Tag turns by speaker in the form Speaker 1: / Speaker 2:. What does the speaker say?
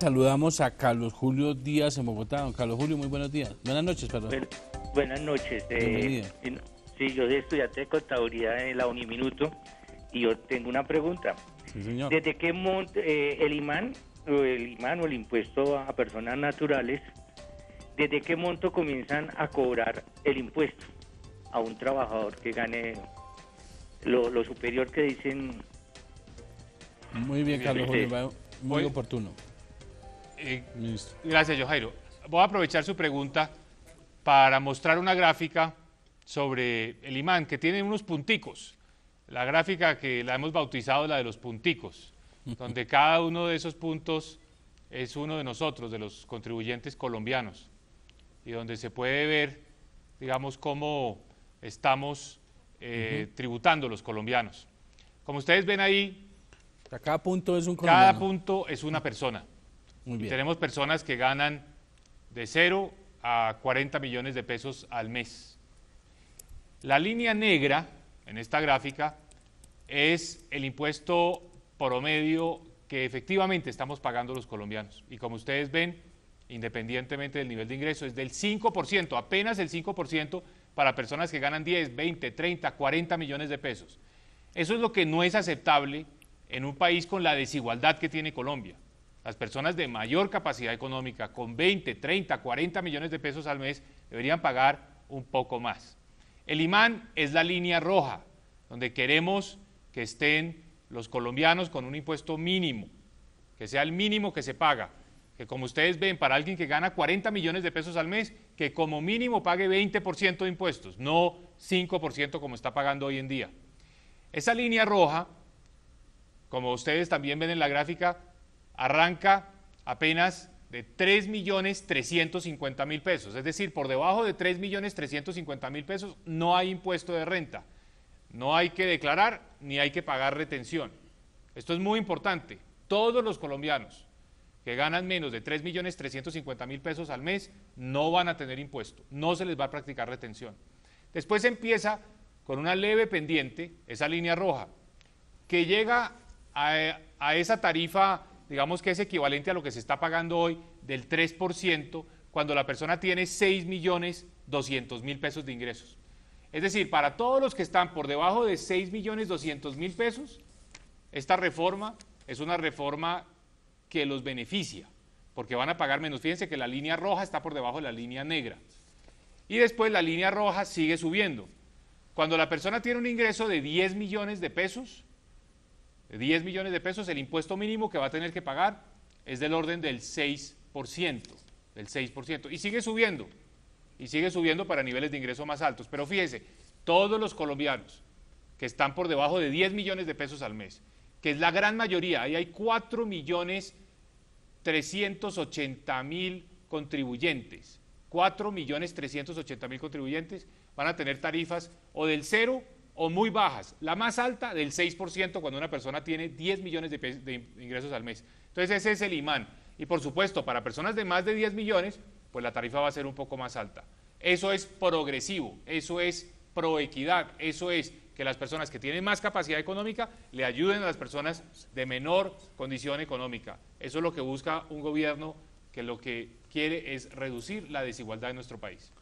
Speaker 1: Saludamos a Carlos Julio Díaz en Bogotá. Carlos Julio, muy buenos días. Buenas noches, perdón. buenas noches. Eh, sí, yo soy estudiante de contabilidad en la Uniminuto y yo tengo una pregunta. señor. ¿Desde qué monto eh, el imán o el imán o el impuesto a personas naturales, desde qué monto comienzan a cobrar el impuesto a un trabajador que gane lo, superior que dicen? Muy bien, Carlos Julio, muy oportuno. Eh, gracias, Johairo. Voy a aprovechar su pregunta para mostrar una gráfica sobre el imán, que tiene unos punticos. La gráfica que la hemos bautizado la de los punticos, donde cada uno de esos puntos es uno de nosotros, de los contribuyentes colombianos, y donde se puede ver, digamos, cómo estamos eh, tributando los colombianos. Como ustedes ven ahí, cada punto es un Cada punto es una persona tenemos personas que ganan de 0 a 40 millones de pesos al mes. La línea negra en esta gráfica es el impuesto promedio que efectivamente estamos pagando los colombianos. Y como ustedes ven, independientemente del nivel de ingreso, es del 5%, apenas el 5% para personas que ganan 10, 20, 30, 40 millones de pesos. Eso es lo que no es aceptable en un país con la desigualdad que tiene Colombia. Las personas de mayor capacidad económica, con 20, 30, 40 millones de pesos al mes, deberían pagar un poco más. El imán es la línea roja, donde queremos que estén los colombianos con un impuesto mínimo, que sea el mínimo que se paga, que como ustedes ven, para alguien que gana 40 millones de pesos al mes, que como mínimo pague 20% de impuestos, no 5% como está pagando hoy en día. Esa línea roja, como ustedes también ven en la gráfica, arranca apenas de 3.350.000 millones mil pesos. Es decir, por debajo de 3.350.000 millones mil pesos no hay impuesto de renta. No hay que declarar ni hay que pagar retención. Esto es muy importante. Todos los colombianos que ganan menos de 3.350.000 millones mil pesos al mes no van a tener impuesto. No se les va a practicar retención. Después empieza con una leve pendiente, esa línea roja, que llega a, a esa tarifa digamos que es equivalente a lo que se está pagando hoy del 3% cuando la persona tiene 6 millones 200 mil pesos de ingresos. Es decir, para todos los que están por debajo de 6 millones 200 mil pesos, esta reforma es una reforma que los beneficia, porque van a pagar menos. Fíjense que la línea roja está por debajo de la línea negra. Y después la línea roja sigue subiendo. Cuando la persona tiene un ingreso de 10 millones de pesos, 10 millones de pesos, el impuesto mínimo que va a tener que pagar es del orden del 6%, del 6%. Y sigue subiendo, y sigue subiendo para niveles de ingreso más altos. Pero fíjese, todos los colombianos que están por debajo de 10 millones de pesos al mes, que es la gran mayoría, ahí hay 4 millones 380 mil contribuyentes, 4 millones 380 mil contribuyentes van a tener tarifas o del 0 o muy bajas. La más alta del 6% cuando una persona tiene 10 millones de, ingresos al mes. Entonces ese es el imán. Y por supuesto, para personas de más de 10 millones, pues la tarifa va a ser un poco más alta. Eso es progresivo, eso es proequidad, eso es que las personas que tienen más capacidad económica le ayuden a las personas de menor condición económica. Eso es lo que busca un gobierno que lo que quiere es reducir la desigualdad en nuestro país.